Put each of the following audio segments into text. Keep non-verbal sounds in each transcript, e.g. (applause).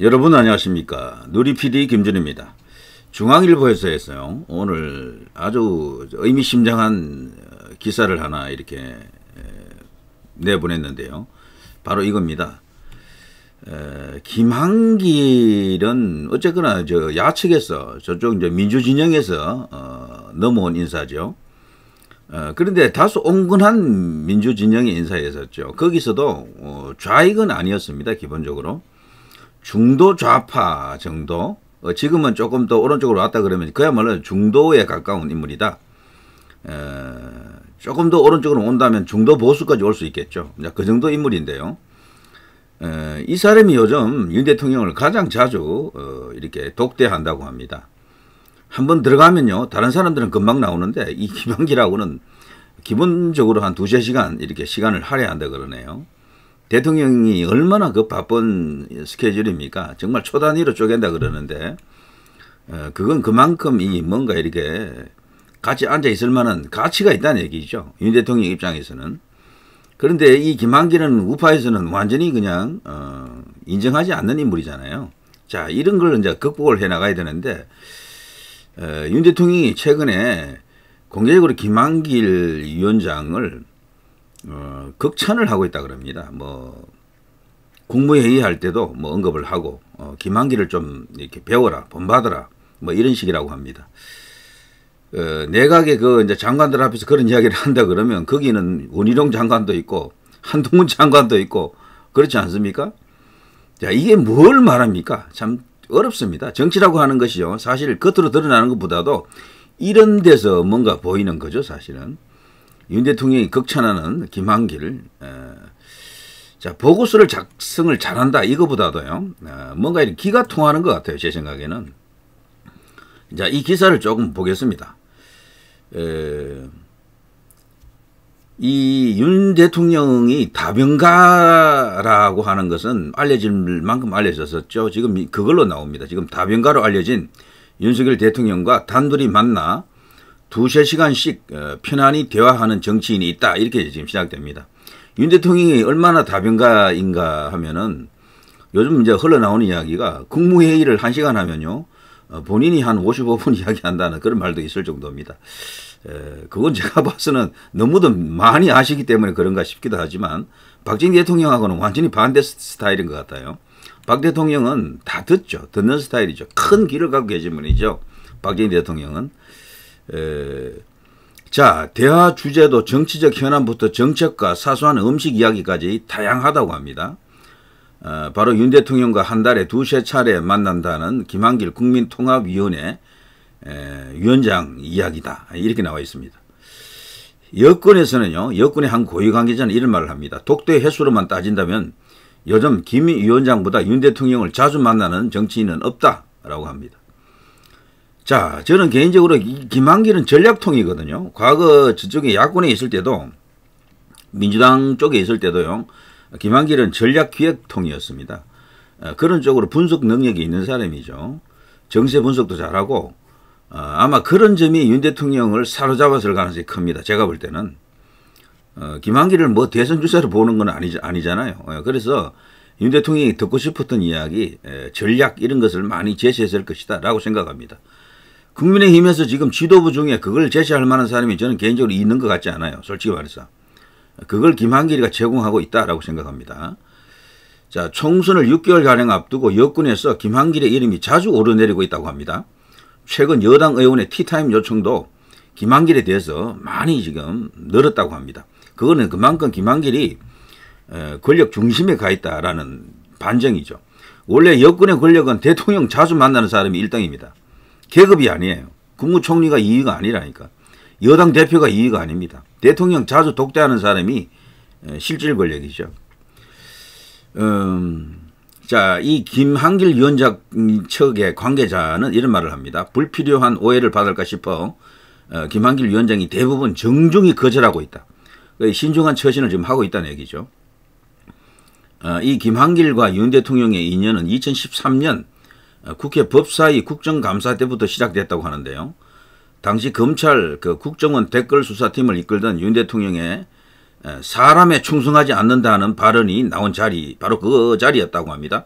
여러분 안녕하십니까 누리PD 김준입니다 중앙일보에서 했어요 오늘 아주 의미심장한 어, 기사를 하나 이렇게 내보냈는데요 바로 이겁니다 에, 김한길은 어쨌거나 저 야측에서 저쪽 이제 민주진영에서 어, 넘어온 인사죠 어, 그런데 다소 온건한 민주진영의 인사였었죠 거기서도 어, 좌익은 아니었습니다 기본적으로 중도 좌파 정도 어, 지금은 조금 더 오른쪽으로 왔다 그러면 그야말로 중도에 가까운 인물이다. 어, 조금 더 오른쪽으로 온다면 중도 보수까지 올 수 있겠죠. 그 정도 인물인데요. 어, 이 사람이 요즘 윤 대통령을 가장 자주 어, 이렇게 독대한다고 합니다. 한번 들어가면요. 다른 사람들은 금방 나오는데 이 김영기라고는 (laughs) 기본적으로 한 두세 시간 이렇게 시간을 할애한다 그러네요. 대통령이 얼마나 그 바쁜 스케줄입니까? 정말 초단위로 쪼갠다 그러는데 어, 그건 그만큼 이 뭔가 이렇게 같이 앉아 있을 만한 가치가 있다는 얘기죠. 윤 대통령 입장에서는. 그런데 이 김한길은 우파에서는 완전히 그냥 어, 인정하지 않는 인물이잖아요. 자 이런 걸 이제 극복을 해 나가야 되는데 어, 윤 대통령이 최근에 공개적으로 김한길 위원장을 어, 극찬을 하고 있다 그럽니다. 뭐 국무회의 할 때도 뭐 언급을 하고 어, 김한기를 좀 이렇게 배워라, 본받으라뭐 이런 식이라고 합니다. 어, 내각의 그 이제 장관들 앞에서 그런 이야기를 한다 그러면 거기는 원희룡 장관도 있고 한동훈 장관도 있고 그렇지 않습니까? 자 이게 뭘 말합니까? 참 어렵습니다. 정치라고 하는 것이요. 사실 겉으로 드러나는 것보다도 이런 데서 뭔가 보이는 거죠, 사실은. 윤 대통령이 극찬하는 김한길 자 보고서를 작성을 잘한다 이거보다도요 뭔가 이런 기가 통하는 것 같아요 제 생각에는 자이 기사를 조금 보겠습니다 이 윤 대통령이 다병가라고 하는 것은 알려질 만큼 알려졌었죠 지금 그걸로 나옵니다 지금 다병가로 알려진 윤석열 대통령과 단둘이 만나 두세 시간씩 어, 편안히 대화하는 정치인이 있다. 이렇게 지금 시작됩니다. 윤 대통령이 얼마나 다변가인가 하면은 요즘 이제 흘러나오는 이야기가 국무회의를 한시간 하면요. 어, 본인이 한 55분 (laughs) 이야기한다는 그런 말도 있을 정도입니다. 그건 제가 봐서는 너무도 많이 아시기 때문에 그런가 싶기도 하지만 박정 대통령하고는 완전히 반대 스타일인 것 같아요. 박 대통령은 다 듣죠. 듣는 스타일이죠. 큰 길을 갖고 계신 분이죠. 박정 대통령은. 에, 자, 대화 주제도 정치적 현안부터 정책과 사소한 음식 이야기까지 다양하다고 합니다. 어, 바로 윤 대통령과 한 달에 두세 차례 만난다는 김한길 국민통합위원회 에, 위원장 이야기다. 이렇게 나와 있습니다. 여권에서는요, 여권의 한 고위 관계자는 이런 말을 합니다. 독도의 횟수로만 따진다면 요즘 김 위원장보다 윤 대통령을 자주 만나는 정치인은 없다라고 합니다. 자, 저는 개인적으로 김한길은 전략통이거든요. 과거 저쪽에 야권에 있을 때도 민주당 쪽에 있을 때도요. 김한길은 전략기획통이었습니다. 어, 그런 쪽으로 분석 능력이 있는 사람이죠. 정세 분석도 잘하고 어, 아마 그런 점이 윤 대통령을 사로잡았을 가능성이 큽니다. 제가 볼 때는 어, 김한길을 뭐 대선 주자로 보는 건 아니, 아니잖아요. 그래서 윤 대통령이 듣고 싶었던 이야기 전략 이런 것을 많이 제시했을 것이다 라고 생각합니다. 국민의힘에서 지금 지도부 중에 그걸 제시할 만한 사람이 저는 개인적으로 있는 것 같지 않아요. 솔직히 말해서. 그걸 김한길이가 제공하고 있다라고 생각합니다. 자, 총선을 6개월가량 앞두고 여권에서 김한길의 이름이 자주 오르내리고 있다고 합니다. 최근 여당 의원의 티타임 요청도 김한길에 대해서 많이 지금 늘었다고 합니다. 그거는 그만큼 김한길이 권력 중심에 가 있다라는 반증이죠. 원래 여권의 권력은 대통령 자주 만나는 사람이 일당입니다 계급이 아니에요. 국무총리가 이의가 아니라니까. 여당 대표가 이의가 아닙니다. 대통령 자주 독대하는 사람이 실질 권력이죠. 음, 자, 이 김한길 위원장 측의 관계자는 이런 말을 합니다. 불필요한 오해를 받을까 싶어 어, 김한길 위원장이 대부분 정중히 거절하고 있다. 그 신중한 처신을 지금 하고 있다는 얘기죠. 어, 이 김한길과 윤 대통령의 인연은 2013년 어, 국회 법사위 국정감사 때부터 시작됐다고 하는데요. 당시 검찰 그 국정원 댓글 수사팀을 이끌던 윤 대통령의 어, 사람에 충성하지 않는다는 발언이 나온 자리 바로 그 자리였다고 합니다.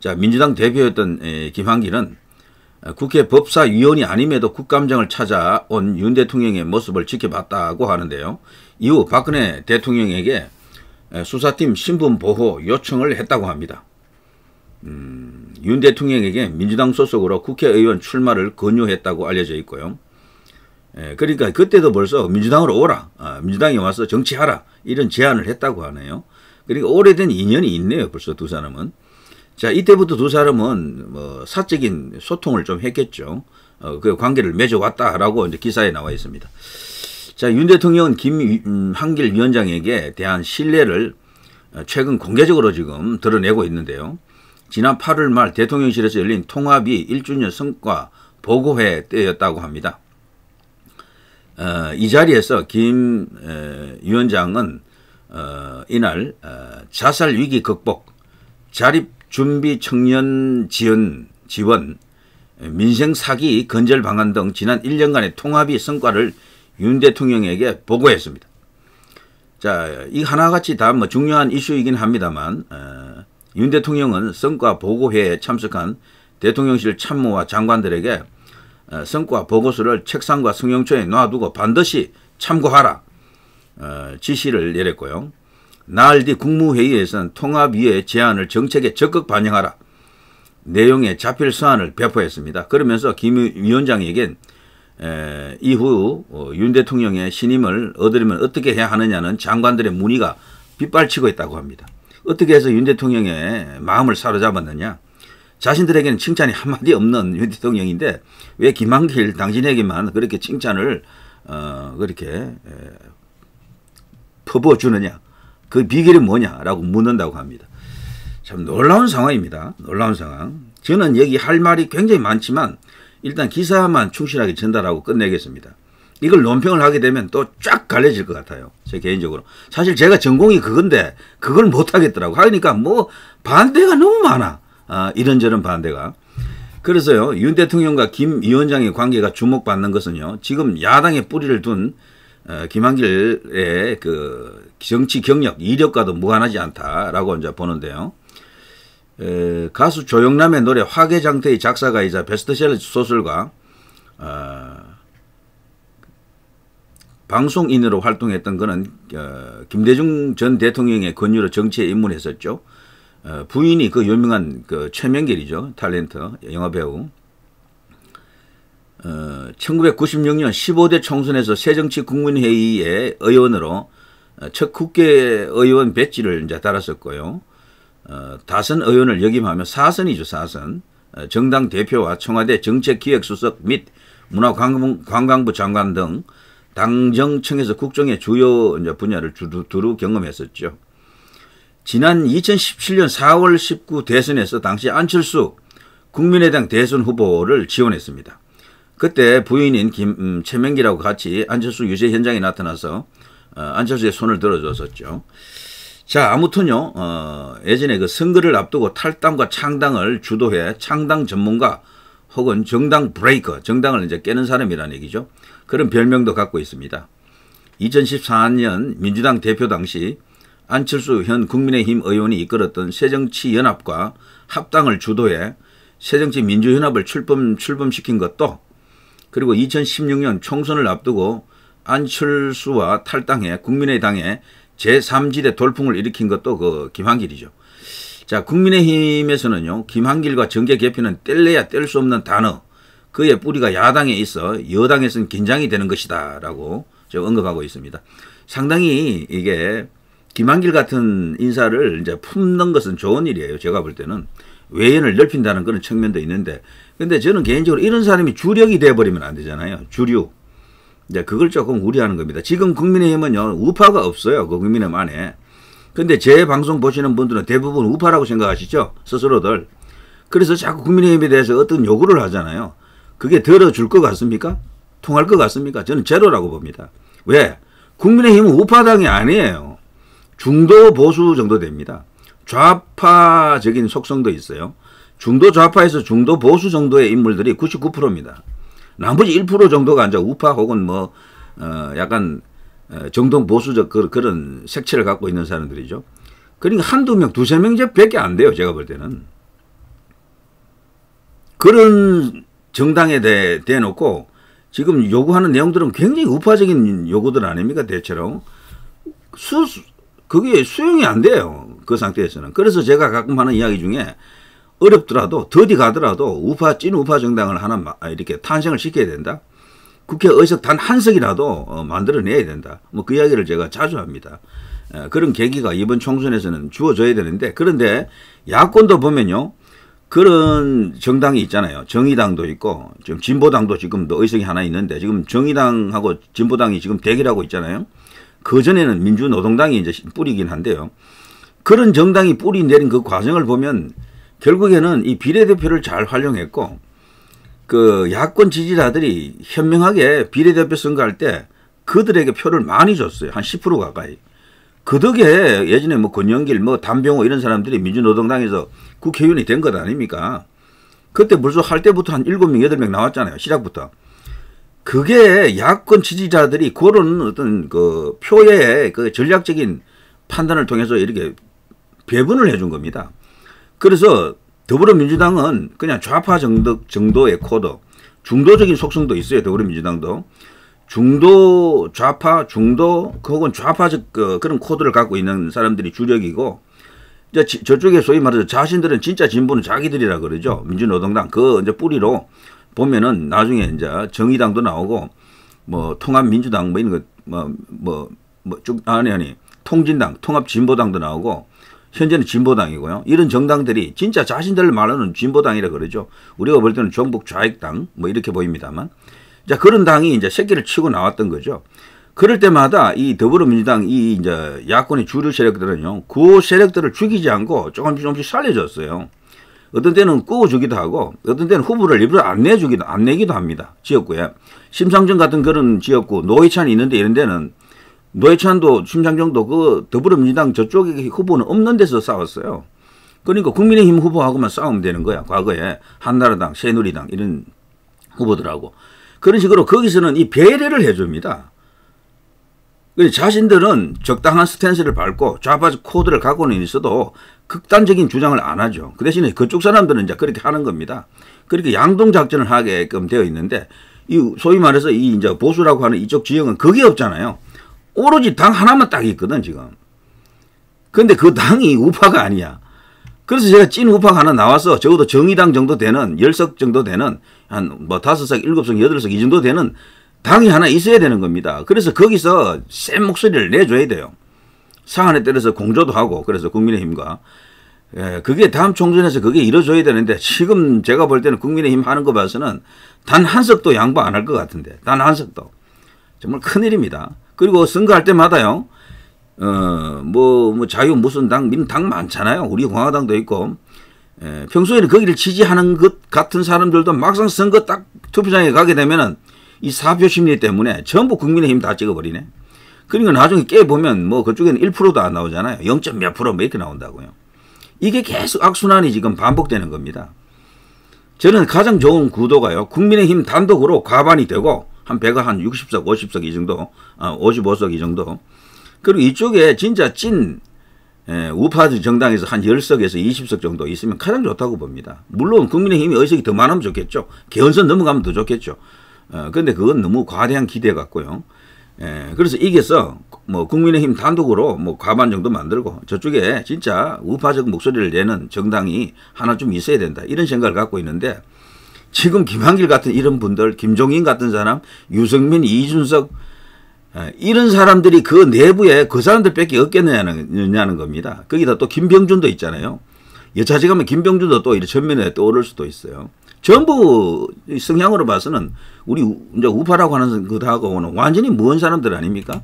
자 민주당 대표였던 김한길은 어, 국회 법사위원이 아님에도 국감장을 찾아온 윤 대통령의 모습을 지켜봤다고 하는데요. 이후 박근혜 대통령에게 수사팀 신분 보호 요청을 했다고 합니다. 음, 윤 대통령에게 민주당 소속으로 국회의원 출마를 권유했다고 알려져 있고요. 예, 그러니까 그때도 벌써 민주당으로 오라, 아, 민주당에 와서 정치하라 이런 제안을 했다고 하네요. 그러니까 오래된 인연이 있네요. 벌써 두 사람은. 자 이때부터 두 사람은 뭐 사적인 소통을 좀 했겠죠. 어, 그 관계를 맺어왔다라고 이제 기사에 나와 있습니다. 자, 윤 대통령은 김한길 음, 위원장에게 대한 신뢰를 어, 최근 공개적으로 지금 드러내고 있는데요. 지난 8월 말 대통령실에서 열린 통합이 1주년 성과 보고회 때였다고 합니다. 어, 이 자리에서 김 에, 위원장은 어, 이날 어, 자살 위기 극복, 자립 준비 청년 지원, 지원, 민생 사기 건절 방안 등 지난 1년간의 통합이 성과를 윤 대통령에게 보고했습니다. 자, 이 하나같이 다 뭐 중요한 이슈이긴 합니다만 어, 윤 대통령은 성과 보고회에 참석한 대통령실 참모와 장관들에게 어, 성과 보고서를 책상과 승용차에 놔두고 반드시 참고하라 어, 지시를 내렸고요. 나흘 뒤 국무회의에서는 통합위의 제안을 정책에 적극 반영하라 내용의 자필 서한을 배포했습니다. 그러면서 김 위원장에겐 에, 이후 어, 윤 대통령의 신임을 얻으려면 어떻게 해야 하느냐는 장관들의 문의가 빗발치고 있다고 합니다. 어떻게 해서 윤 대통령의 마음을 사로잡았느냐. 자신들에게는 칭찬이 한마디 없는 윤 대통령인데 왜 김한길 당신에게만 그렇게 칭찬을 어 그렇게 에, 퍼부어주느냐. 그 비결이 뭐냐라고 묻는다고 합니다. 참 놀라운 상황입니다. 놀라운 상황. 저는 여기 할 말이 굉장히 많지만 일단 기사만 충실하게 전달하고 끝내겠습니다. 이걸 논평을 하게 되면 또 쫙 갈려질 것 같아요. 제 개인적으로. 사실 제가 전공이 그건데 그걸 못 하겠더라고. 하니까 뭐 반대가 너무 많아. 아, 이런저런 반대가. 그래서요. 윤 대통령과 김 위원장의 관계가 주목받는 것은요. 지금 야당의 뿌리를 둔 어, 김한길의 그 정치 경력, 이력과도 무관하지 않다라고 이제 보는데요. 에, 가수 조영남의 노래 화개장태의 작사가이자 베스트셀러 소설가 방송인으로 활동했던 그는 어, 김대중 전 대통령의 권유로 정치에 입문했었죠. 어, 부인이 그 유명한 그 최명길이죠. 탤런트 영화배우. 어, 1996년 15대 총선에서 새정치국민회의의 의원으로 어, 첫 국회의원 배지를 이제 달았었고요. 어, 다선 의원을 역임하며 사선이죠. 사선. 어, 정당 대표와 청와대 정책기획수석 및 문화관광부 장관 등 당정청에서 국정의 주요 분야를 두루, 두루 경험했었죠. 지난 2017년 4월 19 대선에서 당시 안철수 국민의당 대선 후보를 지원했습니다. 그때 부인인 김, 음, 최명기라고 같이 안철수 유세 현장에 나타나서 어, 안철수의 손을 들어줬었죠. 자 아무튼요 어, 예전에 그 선거를 앞두고 탈당과 창당을 주도해 창당 전문가 혹은 정당 브레이커 정당을 이제 깨는 사람이라는 얘기죠. 그런 별명도 갖고 있습니다. 2014년 민주당 대표 당시 안철수 현 국민의힘 의원이 이끌었던 새정치연합과 합당을 주도해 새정치민주연합을 출범, 출범시킨 것도 그리고 2016년 총선을 앞두고 안철수와 탈당해 국민의당에 제3지대 돌풍을 일으킨 것도 그 김한길이죠. 자, 국민의힘에서는요, 김한길과 정계 개편은 뗄래야 뗄 수 없는 단어, 그의 뿌리가 야당에 있어 여당에서는 긴장이 되는 것이다 라고 지금 언급하고 있습니다. 상당히 이게 김한길 같은 인사를 이제 품는 것은 좋은 일이에요. 제가 볼 때는. 외연을 넓힌다는 그런 측면도 있는데 근데 저는 개인적으로 이런 사람이 주력이 돼버리면 안 되잖아요. 주류. 이제 그걸 조금 우려하는 겁니다. 지금 국민의힘은요. 우파가 없어요. 그 국민의힘 안에. 근데 제 방송 보시는 분들은 대부분 우파라고 생각하시죠? 스스로들. 그래서 자꾸 국민의힘에 대해서 어떤 요구를 하잖아요. 그게 들어줄 것 같습니까? 통할 것 같습니까? 저는 제로라고 봅니다. 왜? 국민의힘은 우파당이 아니에요. 중도 보수 정도 됩니다. 좌파적인 속성도 있어요. 중도 좌파에서 중도 보수 정도의 인물들이 99%입니다. 나머지 1% 정도가 이제 우파 혹은 뭐, 어, 약간, 어, 정동 보수적 그, 런 색채를 갖고 있는 사람들이죠. 그러니까 한두 명, 두세 명 밖에 안 돼요. 제가 볼 때는. 그런 정당에 대해 대놓고 지금 요구하는 내용들은 굉장히 우파적인 요구들 아닙니까 대체로 수 그게 수용이 안 돼요 그 상태에서는 그래서 제가 가끔 하는 이야기 중에 어렵더라도 더디 가더라도 우파 찐 우파 정당을 하나 아, 이렇게 탄생을 시켜야 된다 국회 의석 단 한 석이라도 어, 만들어내야 된다 뭐 그 이야기를 제가 자주 합니다 그런 계기가 이번 총선에서는 주어져야 되는데 그런데 야권도 보면요 그런 정당이 있잖아요. 정의당도 있고 지금 진보당도 지금 도 의석이 하나 있는데 지금 정의당하고 진보당이 지금 대결하고 있잖아요. 그 전에는 민주노동당이 이제 뿌리긴 한데요. 그런 정당이 뿌리 내린 그 과정을 보면 결국에는 이 비례대표를 잘 활용했고 그 야권 지지자들이 현명하게 비례대표 선거할 때 그들에게 표를 많이 줬어요. 한 10% 가까이. 그 덕에 예전에 뭐 권영길, 뭐 담병호 이런 사람들이 민주노동당에서 그개의이된것 아닙니까? 그때 벌써 할 때부터 한 7명, 8명 나왔잖아요. 시작부터. 그게 야권 지지자들이 그런 어떤 그 표의 그 전략적인 판단을 통해서 이렇게 배분을 해준 겁니다. 그래서 더불어민주당은 그냥 좌파 정도, 정도의 코드, 중도적인 속성도 있어요. 더불어민주당도. 중도, 좌파, 중도, 혹은 좌파적 그, 그런 코드를 갖고 있는 사람들이 주력이고, 이제 저쪽에 소위 말해서 자신들은 진짜 진보는 자기들이라 그러죠. 민주노동당 그 이제 뿌리로 보면은 나중에 이제 정의당도 나오고 뭐 통합민주당 뭐 이런 거뭐뭐뭐 쭉 아니 아니 통진당 통합진보당도 나오고 현재는 진보당이고요. 이런 정당들이 진짜 자신들을 말하는 진보당이라 그러죠. 우리가 볼 때는 정북 좌익당 뭐 이렇게 보입니다만. 자, 그런 당이 이제 새끼를 치고 나왔던 거죠. 그럴 때마다 이 더불어민주당 이 이제 야권의 주류 세력들은요, 그 세력들을 죽이지 않고 조금씩 조금씩 살려줬어요. 어떤 때는 꾸어주기도 하고, 어떤 때는 후보를 일부러 안 내주기도, 안 내기도 합니다. 지역구에. 심상정 같은 그런 지역구, 노회찬이 있는데 이런 데는 노회찬도 심상정도 그 더불어민주당 저쪽에 후보는 없는 데서 싸웠어요. 그러니까 국민의힘 후보하고만 싸우면 되는 거야. 과거에 한나라당, 새누리당 이런 후보들하고. 그런 식으로 거기서는 이 배려를 해줍니다. 자신들은 적당한 스탠스를 밟고 좌파 코드를 갖고는 있어도 극단적인 주장을 안 하죠. 그 대신에 그쪽 사람들은 이제 그렇게 하는 겁니다. 그렇게 양동 작전을 하게끔 되어 있는데 이 소위 말해서 이 이제 보수라고 하는 이쪽 지형은 그게 없잖아요. 오로지 당 하나만 딱 있거든 지금. 근데 그 당이 우파가 아니야. 그래서 제가 찐 우파가 하나 나와서 적어도 정의당 정도 되는 열 석 정도 되는 한뭐다석일석여 석이 정도 되는 당이 하나 있어야 되는 겁니다. 그래서 거기서 센 목소리를 내줘야 돼요. 상한에 때려서 공조도 하고 그래서 국민의힘과 예, 그게 다음 총선에서 그게 이루어져야 되는데 지금 제가 볼 때는 국민의힘 하는 거 봐서는 단 한 석도 양보 안 할 것 같은데 단 한 석도 정말 큰일입니다. 그리고 선거할 때마다요. 어, 뭐, 뭐, 자유 무슨 당, 민당 많잖아요. 우리 공화당도 있고. 예, 평소에는 거기를 지지하는 것 같은 사람들도 막상 선거 딱 투표장에 가게 되면은 이 사표 심리 때문에 전부 국민의힘 다 찍어버리네. 그러니까 나중에 깨보면 뭐 그쪽에는 1%도 안 나오잖아요. 0. 몇 프로 뭐 이렇게 나온다고요. 이게 계속 악순환이 지금 반복되는 겁니다. 저는 가장 좋은 구도가요. 국민의힘 단독으로 과반이 되고 한 배가 한 60석, 50석 이 정도, 아, 어, 55석 이 정도. 그리고 이쪽에 진짜 찐 예, 우파 정당에서 한 10석에서 20석 정도 있으면 가장 좋다고 봅니다. 물론 국민의힘이 의석이 더 많으면 좋겠죠. 개헌선 넘어가면 더 좋겠죠. 어, 근데 그건 너무 과대한 기대 같고요. 예, 그래서 이게서 뭐 국민의힘 단독으로 뭐 과반 정도 만들고 저쪽에 진짜 우파적 목소리를 내는 정당이 하나 좀 있어야 된다 이런 생각을 갖고 있는데 지금 김한길 같은 이런 분들, 김종인 같은 사람, 유승민, 이준석 어, 이런 사람들이 그 내부에 그 사람들밖에 없겠느냐는 겁니다. 거기다 또 김병준도 있잖아요. 여차지가면 김병준도 또 이렇게 전면에 떠오를 수도 있어요. 전부 성향으로 봐서는 우리 이제 우파라고 하는 것하고는 완전히 먼 사람들 아닙니까?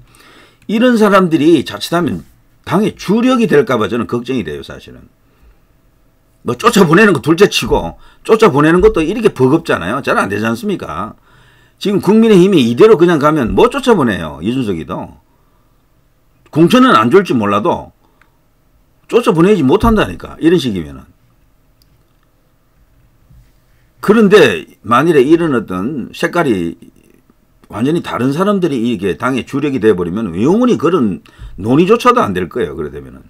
이런 사람들이 자칫하면 당의 주력이 될까봐 저는 걱정이 돼요, 사실은. 뭐 쫓아보내는 거 둘째 치고 쫓아보내는 것도 이렇게 버겁잖아요. 잘 안 되지 않습니까? 지금 국민의힘이 이대로 그냥 가면 뭐 쫓아보내요. 이준석이도. 공천은 안 줄지 몰라도 쫓아보내지 못한다니까. 이런 식이면은. 그런데 만일에 이런 어떤 색깔이 완전히 다른 사람들이 이게 당의 주력이 돼버리면 영원히 그런 논의조차도 안 될 거예요. 그래 되면은.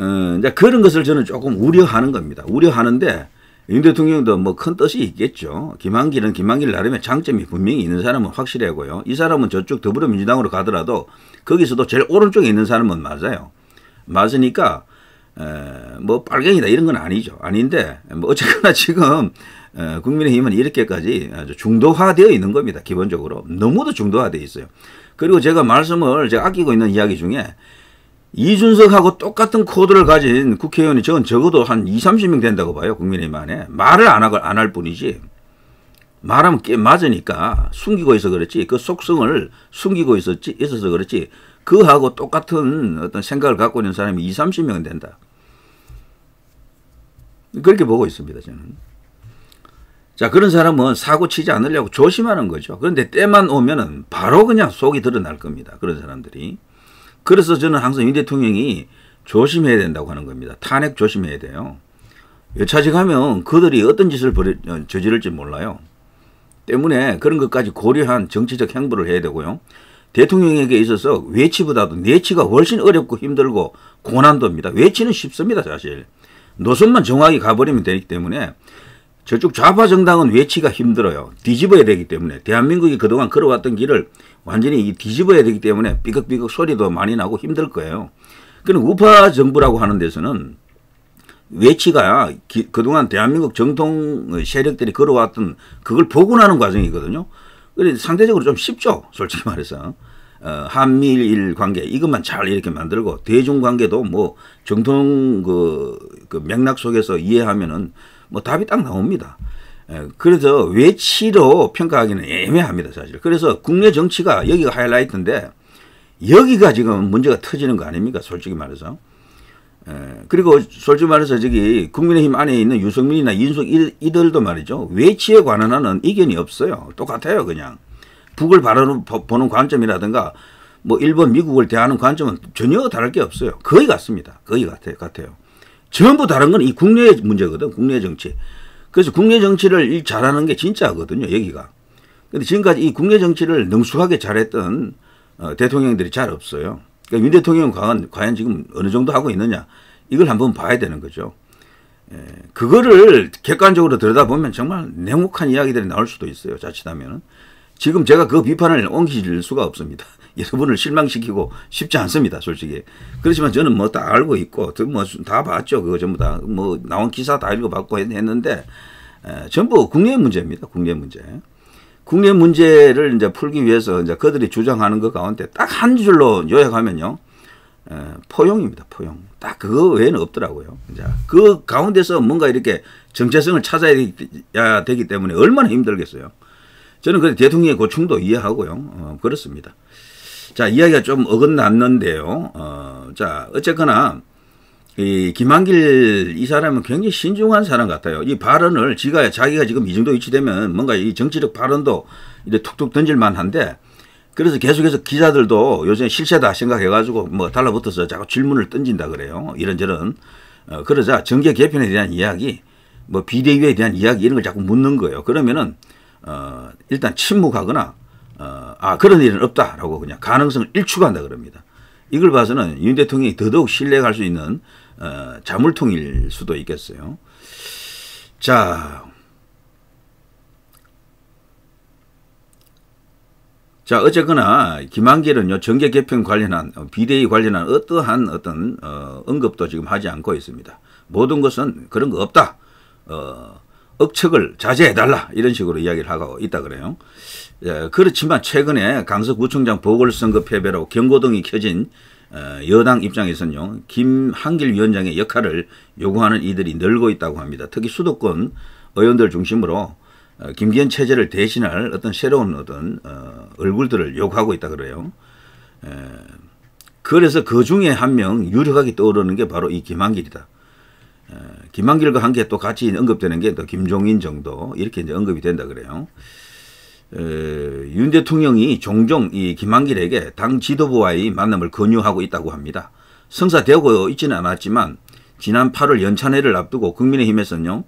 어, 그런 것을 저는 조금 우려하는 겁니다. 우려하는데 윤 대통령도 뭐 큰 뜻이 있겠죠. 김한길은 김한길 나름의 장점이 분명히 있는 사람은 확실하고요. 이 사람은 저쪽 더불어민주당으로 가더라도 거기서도 제일 오른쪽에 있는 사람은 맞아요. 맞으니까 뭐 빨갱이다 이런 건 아니죠. 아닌데 뭐 어쨌거나 지금 국민의힘은 이렇게까지 아주 중도화되어 있는 겁니다. 기본적으로 너무도 중도화되어 있어요. 그리고 제가 말씀을 제가 아끼고 있는 이야기 중에 이준석하고 똑같은 코드를 가진 국회의원이 전 적어도 한 2, 30명 된다고 봐요. 국민의힘 안에. 말을 안할안할 뿐이지. 말하면 꽤 맞으니까 숨기고 있어 그렇지 그 속성을 숨기고 있었지 있어서 그렇지 그하고 똑같은 어떤 생각을 갖고 있는 사람이 2, 30명 된다. 그렇게 보고 있습니다, 저는. 자, 그런 사람은 사고 치지 않으려고 조심하는 거죠. 그런데 때만 오면은 바로 그냥 속이 드러날 겁니다. 그런 사람들이. 그래서 저는 항상 윤 대통령이 조심해야 된다고 하는 겁니다. 탄핵 조심해야 돼요. 여차직하면 그들이 어떤 짓을 벌여, 어, 저지를지 몰라요. 때문에 그런 것까지 고려한 정치적 행보를 해야 되고요. 대통령에게 있어서 외치보다도 내치가 훨씬 어렵고 힘들고 고난도입니다. 외치는 쉽습니다, 사실. 노선만 정확히 가버리면 되기 때문에 저쪽 좌파 정당은 외치가 힘들어요. 뒤집어야 되기 때문에 대한민국이 그동안 걸어왔던 길을 완전히 뒤집어야 되기 때문에 삐걱삐걱 소리도 많이 나고 힘들 거예요. 그럼 그러니까 우파 정부라고 하는 데서는 외치가 기, 그동안 대한민국 정통 세력들이 걸어왔던 그걸 복원하는 과정이거든요. 그래서 상대적으로 좀 쉽죠. 솔직히 말해서. 어, 한미일 관계 이것만 잘 이렇게 만들고 대중 관계도 뭐 정통 그, 그 맥락 속에서 이해하면은 뭐 답이 딱 나옵니다. 에, 예, 그래서 외치로 평가하기는 애매합니다, 사실. 그래서 국내 정치가 여기가 하이라이트인데 여기가 지금 문제가 터지는 거 아닙니까? 솔직히 말해서. 에, 예, 그리고 솔직히 말해서 저기 국민의힘 안에 있는 유승민이나 인숙 이들도 말이죠. 외치에 관한 하는 의견이 없어요. 똑같아요, 그냥. 북을 바라는, 보는 관점이라든가 뭐 일본, 미국을 대하는 관점은 전혀 다를 게 없어요. 거의 같습니다. 거의 같아요. 같아요. 전부 다른 건 이 국내 문제거든. 국내 정치. 그래서 국내 정치를 잘하는 게 진짜거든요. 여기가. 근데 지금까지 이 국내 정치를 능숙하게 잘했던 어, 대통령들이 잘 없어요. 그러니까 윤 대통령 과연, 과연 지금 어느 정도 하고 있느냐. 이걸 한번 봐야 되는 거죠. 에, 예, 그거를 객관적으로 들여다보면 정말 냉혹한 이야기들이 나올 수도 있어요. 자칫하면은. 지금 제가 그 비판을 옮길 수가 없습니다. (laughs) 여러분을 실망시키고 쉽지 않습니다, 솔직히. 그렇지만 저는 뭐 다 알고 있고, 뭐다 봤죠, 그거 전부 다. 뭐 나온 기사 다 읽어봤고 했는데, 에, 전부 국내 문제입니다, 국내 문제. 국내 문제를 이제 풀기 위해서 이제 그들이 주장하는 것 가운데 딱 한 줄로 요약하면요. 에, 포용입니다, 포용. 딱 그거 외에는 없더라고요. 이제 그 가운데서 뭔가 이렇게 정체성을 찾아야 되기 때문에 얼마나 힘들겠어요. 저는 그 대통령의 고충도 이해하고요. 어, 그렇습니다. 자, 이야기가 좀 어긋났는데요. 어, 자, 어쨌거나, 이 김한길 이 사람은 굉장히 신중한 사람 같아요. 이 발언을 지가, 자기가 지금 이 정도 위치되면 뭔가 이 정치적 발언도 이제 툭툭 던질만 한데, 그래서 계속해서 기자들도 요즘 에 실세다 생각해가지고 뭐 달라붙어서 자꾸 질문을 던진다 그래요. 이런저런. 어, 그러자 정계 개편에 대한 이야기, 뭐 비대위에 대한 이야기 이런 걸 자꾸 묻는 거예요. 그러면은 어, 일단 침묵하거나 어, 아 그런 일은 없다라고 그냥 가능성을 일축한다 그럽니다. 이걸 봐서는 윤 대통령이 더더욱 신뢰할 수 있는 어, 자물통일 수도 있겠어요. 자, 자 어쨌거나 김한길은요 정계 개편 관련한 어, 비대위 관련한 어떠한 어떤 어, 언급도 지금 하지 않고 있습니다. 모든 것은 그런 거 없다. 어, 억척을 자제해달라 이런 식으로 이야기를 하고 있다 그래요. 예, 그렇지만 최근에 강서구청장 보궐선거 패배로 경고등이 켜진 어, 여당 입장에서는요. 김한길 위원장의 역할을 요구하는 이들이 늘고 있다고 합니다. 특히 수도권 의원들 중심으로 어, 김기현 체제를 대신할 어떤 새로운 어떤 어, 얼굴들을 요구하고 있다 그래요. 예, 그래서 그 중에 한 명 유력하게 떠오르는 게 바로 이 김한길이다. 어, 김한길과 함께 또 같이 언급되는 게 또 김종인 정도 이렇게 이제 언급이 된다 그래요. 에, 어, 윤 대통령이 종종 이 김한길에게 당 지도부와의 만남을 권유하고 있다고 합니다. 성사되고 있지는 않았지만 지난 8월 연찬회를 앞두고 국민의힘에서는요.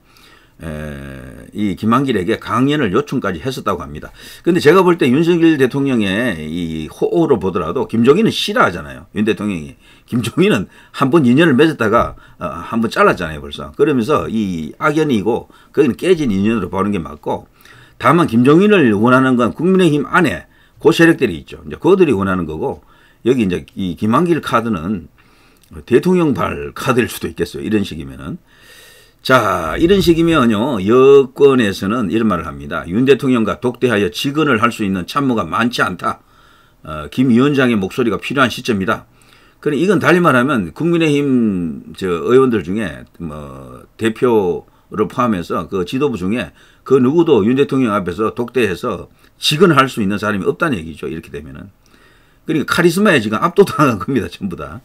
에, 이 김한길에게 강연을 요청까지 했었다고 합니다. 근데 제가 볼 때 윤석열 대통령의 이 호호로 보더라도 김종인은 싫어하잖아요. 윤 대통령이. 김종인은 한 번 인연을 맺었다가 어, 한번 잘랐잖아요 벌써. 그러면서 이 악연이고 거기는 깨진 인연으로 보는 게 맞고 다만 김종인을 원하는 건 국민의힘 안에 그 세력들이 있죠. 이제 그들이 원하는 거고 여기 이제 이 김한길 카드는 대통령발 카드일 수도 있겠어요. 이런 식이면은. 자, 이런 식이면요, 여권에서는 이런 말을 합니다. 윤 대통령과 독대하여 직언을 할 수 있는 참모가 많지 않다. 어, 김 위원장의 목소리가 필요한 시점이다. 그래 이건 달리 말하면 국민의힘 저 의원들 중에 뭐 대표를 포함해서 그 지도부 중에 그 누구도 윤 대통령 앞에서 독대해서 직언할 수 있는 사람이 없다는 얘기죠. 이렇게 되면은. 그러니까 카리스마에 지금 압도당한 (laughs) 겁니다. 전부 다.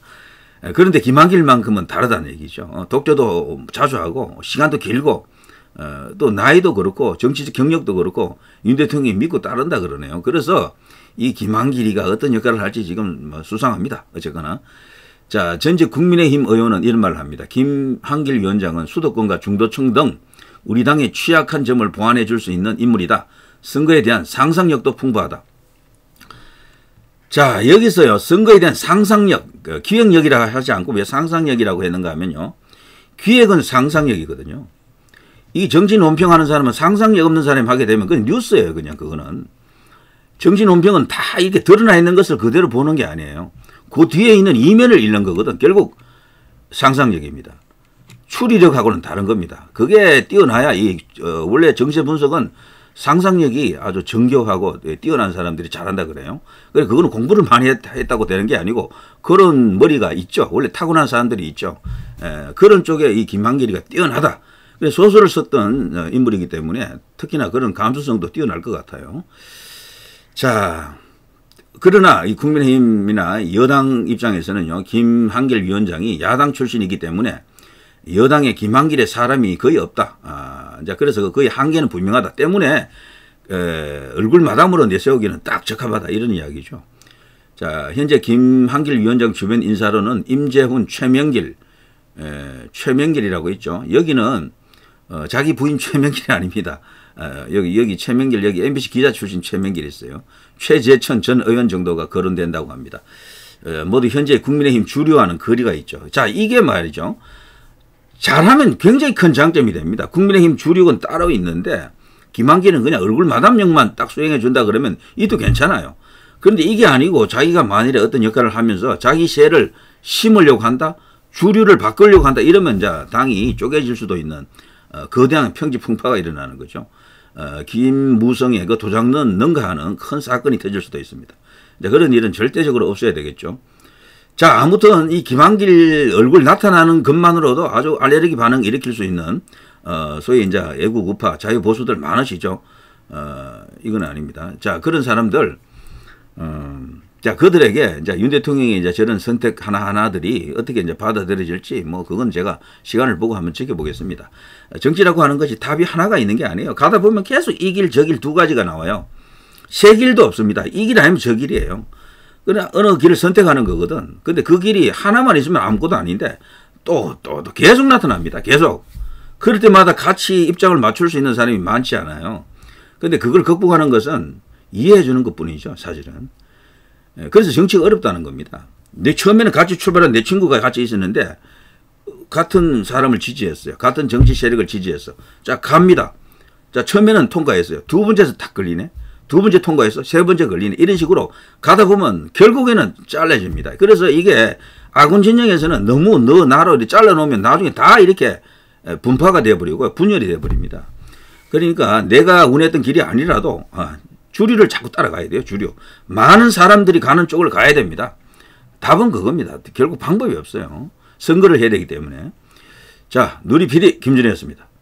예, 그런데 김한길만큼은 다르다는 얘기죠. 어, 독재도 자주 하고 시간도 길고 어, 또 나이도 그렇고 정치적 경력도 그렇고 윤 대통령이 믿고 따른다 그러네요. 그래서 이 김한길이가 어떤 역할을 할지 지금 뭐 수상합니다. 어쨌거나. 자, 전직 국민의힘 의원은 이런 말을 합니다. 김한길 위원장은 수도권과 중도층 등 우리 당의 취약한 점을 보완해 줄 수 있는 인물이다. 선거에 대한 상상력도 풍부하다. 자, 여기서요. 선거에 대한 상상력, 그 기획력이라고 하지 않고 왜 상상력이라고 했는가 하면요. 기획은 상상력이거든요. 이 정치 논평하는 사람은 상상력 없는 사람이 하게 되면 그건 뉴스예요. 그냥 그거는. 정신혼병은 다 이렇게 드러나 있는 것을 그대로 보는 게 아니에요. 그 뒤에 있는 이면을 읽는 거거든. 결국 상상력입니다. 추리력하고는 다른 겁니다. 그게 뛰어나야 이 어, 원래 정세 분석은 상상력이 아주 정교하고 예, 뛰어난 사람들이 잘한다 그래요. 그래 그거는 공부를 많이 했, 다고 되는 게 아니고 그런 머리가 있죠. 원래 타고난 사람들이 있죠. 에, 예, 그런 쪽에 이 김한길이가 뛰어나다. 소설을 썼던 어, 인물이기 때문에 특히나 그런 감수성도 뛰어날 것 같아요. 자, 그러나 이 국민의힘이나 여당 입장에서는요, 김한길 위원장이 야당 출신이기 때문에 여당의 김한길의 사람이 거의 없다. 아, 이제 그래서 거의 한계는 분명하다. 때문에 에, 얼굴 마담으로 내세우기는 딱 적합하다. 이런 이야기죠. 자, 현재 김한길 위원장 주변 인사로는 임재훈, 최명길, 에, 최명길이라고 있죠. 여기는 어, 자기 부인 최명길이 아닙니다. 어, 여기 여기 최명길 여기 MBC 기자 출신 최명길 있어요. 최재천 전 의원 정도가 거론된다고 합니다. 어, 모두 현재 국민의힘 주류와는 거리가 있죠. 자 이게 말이죠. 잘하면 굉장히 큰 장점이 됩니다. 국민의힘 주류는 따로 있는데 김한기는 그냥 얼굴 마담력만 딱 수행해 준다 그러면 이도 괜찮아요. 그런데 이게 아니고 자기가 만일에 어떤 역할을 하면서 자기 세를 심으려고 한다? 주류를 바꾸려고 한다? 이러면 자 당이 쪼개질 수도 있는 어, 거대한 평지 풍파가 일어나는 거죠. 어, 김무성의 그 도장는 능가하는 큰 사건이 터질 수도 있습니다. 네, 그런 일은 절대적으로 없어야 되겠죠. 자, 아무튼 이 김한길 얼굴 나타나는 것만으로도 아주 알레르기 반응 일으킬 수 있는 어, 소위 이제 애국 우파 자유 보수들 많으시죠. 어, 이건 아닙니다. 자, 그런 사람들 음, 자, 그들에게 이제 윤 대통령의 이제 저런 선택 하나하나들이 어떻게 이제 받아들여질지 뭐 그건 제가 시간을 보고 한번 지켜보겠습니다. 정치라고 하는 것이 답이 하나가 있는 게 아니에요. 가다 보면 계속 이 길, 저 길 두 가지가 나와요. 세 길도 없습니다. 이 길 아니면 저 길이에요. 그러나 어느 길을 선택하는 거거든. 근데 그 길이 하나만 있으면 아무것도 아닌데 또, 또, 또 계속 나타납니다. 계속. 그럴 때마다 같이 입장을 맞출 수 있는 사람이 많지 않아요. 근데 그걸 극복하는 것은 이해해 주는 것 뿐이죠. 사실은. 예, 그래서 정치가 어렵다는 겁니다. 내 처음에는 같이 출발한 내 친구가 같이 있었는데 같은 사람을 지지했어요. 같은 정치 세력을 지지했어. 자 갑니다. 자 처음에는 통과했어요. 두 번째에서 탁 걸리네. 두 번째 통과했어. 세 번째 걸리네. 이런 식으로 가다 보면 결국에는 잘라집니다. 그래서 이게 아군 진영에서는 너무 너 나로 잘라놓으면 나중에 다 이렇게 분파가 돼버리고 분열이 돼버립니다. 그러니까 내가 운했던 길이 아니라도 아, 주류를 자꾸 따라가야 돼요. 주류. 많은 사람들이 가는 쪽을 가야 됩니다. 답은 그겁니다. 결국 방법이 없어요. 선거를 해야 되기 때문에. 자, 누리피디 김준혜였습니다.